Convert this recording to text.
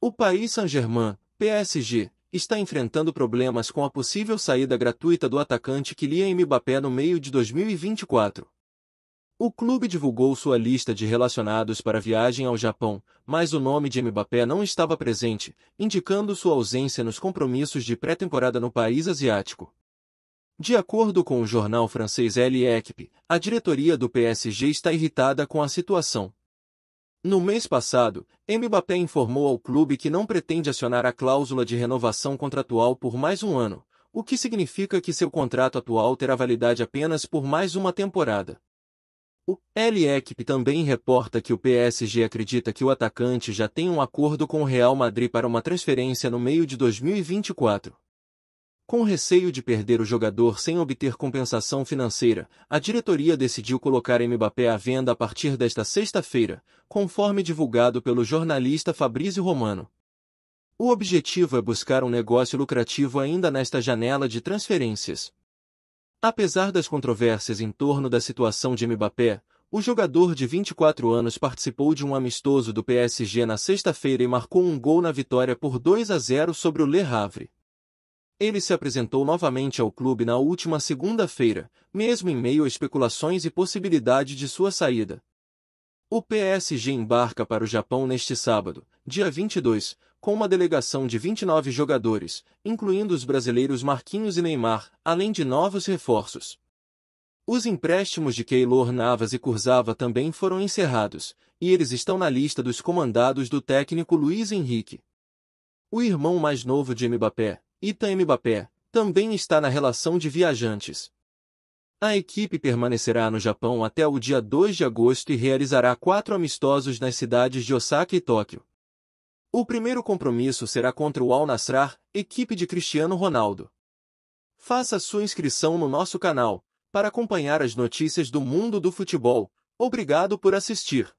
O país Saint-Germain, PSG, está enfrentando problemas com a possível saída gratuita do atacante Kylian Mbappé no meio de 2024. O clube divulgou sua lista de relacionados para viagem ao Japão, mas o nome de Mbappé não estava presente, indicando sua ausência nos compromissos de pré-temporada no país asiático. De acordo com o jornal francês L'Equipe, a diretoria do PSG está irritada com a situação, no mês passado, Mbappé informou ao clube que não pretende acionar a cláusula de renovação contratual por mais um ano, o que significa que seu contrato atual terá validade apenas por mais uma temporada. O L Equipe também reporta que o PSG acredita que o atacante já tem um acordo com o Real Madrid para uma transferência no meio de 2024. Com receio de perder o jogador sem obter compensação financeira, a diretoria decidiu colocar Mbappé à venda a partir desta sexta-feira, conforme divulgado pelo jornalista Fabrício Romano. O objetivo é buscar um negócio lucrativo ainda nesta janela de transferências. Apesar das controvérsias em torno da situação de Mbappé, o jogador de 24 anos participou de um amistoso do PSG na sexta-feira e marcou um gol na vitória por 2 a 0 sobre o Le Havre. Ele se apresentou novamente ao clube na última segunda-feira, mesmo em meio a especulações e possibilidade de sua saída. O PSG embarca para o Japão neste sábado, dia 22, com uma delegação de 29 jogadores, incluindo os brasileiros Marquinhos e Neymar, além de novos reforços. Os empréstimos de Keylor Navas e Curzava também foram encerrados, e eles estão na lista dos comandados do técnico Luiz Henrique. O irmão mais novo de Mbappé, Ita Mbappé, também está na relação de viajantes. A equipe permanecerá no Japão até o dia 2 de agosto e realizará quatro amistosos nas cidades de Osaka e Tóquio. O primeiro compromisso será contra o Al Nassr, equipe de Cristiano Ronaldo. Faça sua inscrição no nosso canal para acompanhar as notícias do mundo do futebol. Obrigado por assistir.